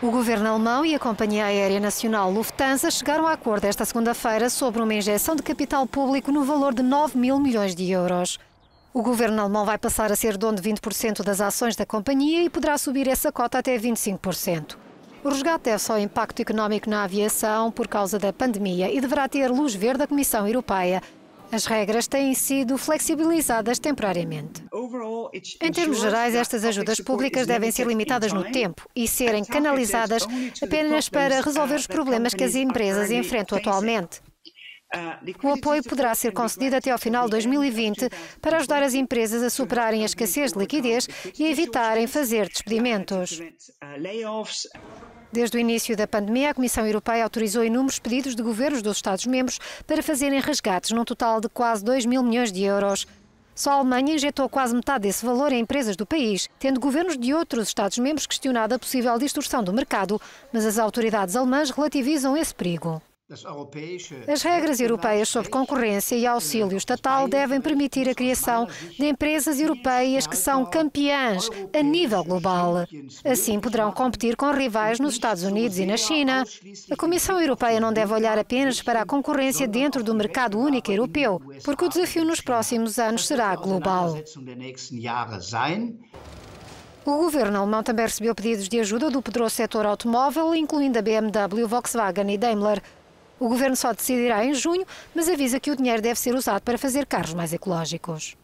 O governo alemão e a Companhia Aérea Nacional Lufthansa chegaram a acordo esta segunda-feira sobre uma injeção de capital público no valor de 9 mil milhões de euros. O governo alemão vai passar a ser dono de 20% das ações da companhia e poderá subir essa cota até 25%. O resgate deve-se ao impacto económico na aviação por causa da pandemia e deverá ter luz verde da Comissão Europeia, as regras têm sido flexibilizadas temporariamente. Em termos gerais, estas ajudas públicas devem ser limitadas no tempo e serem canalizadas apenas para uh, resolver os problemas que as empresas enfrentam atualmente. Uh, o apoio poderá ser concedido até ao final de 2020 para ajudar as empresas a superarem a escassez de liquidez e evitarem fazer despedimentos. Desde o início da pandemia, a Comissão Europeia autorizou inúmeros pedidos de governos dos Estados-membros para fazerem resgates num total de quase 2 mil milhões de euros. Só a Alemanha injetou quase metade desse valor em empresas do país, tendo governos de outros Estados-membros questionado a possível distorção do mercado, mas as autoridades alemãs relativizam esse perigo. As regras europeias sobre concorrência e auxílio estatal devem permitir a criação de empresas europeias que são campeãs a nível global. Assim poderão competir com rivais nos Estados Unidos e na China. A Comissão Europeia não deve olhar apenas para a concorrência dentro do mercado único europeu, porque o desafio nos próximos anos será global. O governo alemão também recebeu pedidos de ajuda do poderoso setor automóvel, incluindo a BMW, Volkswagen e Daimler. O governo só decidirá em junho, mas avisa que o dinheiro deve ser usado para fazer carros mais ecológicos.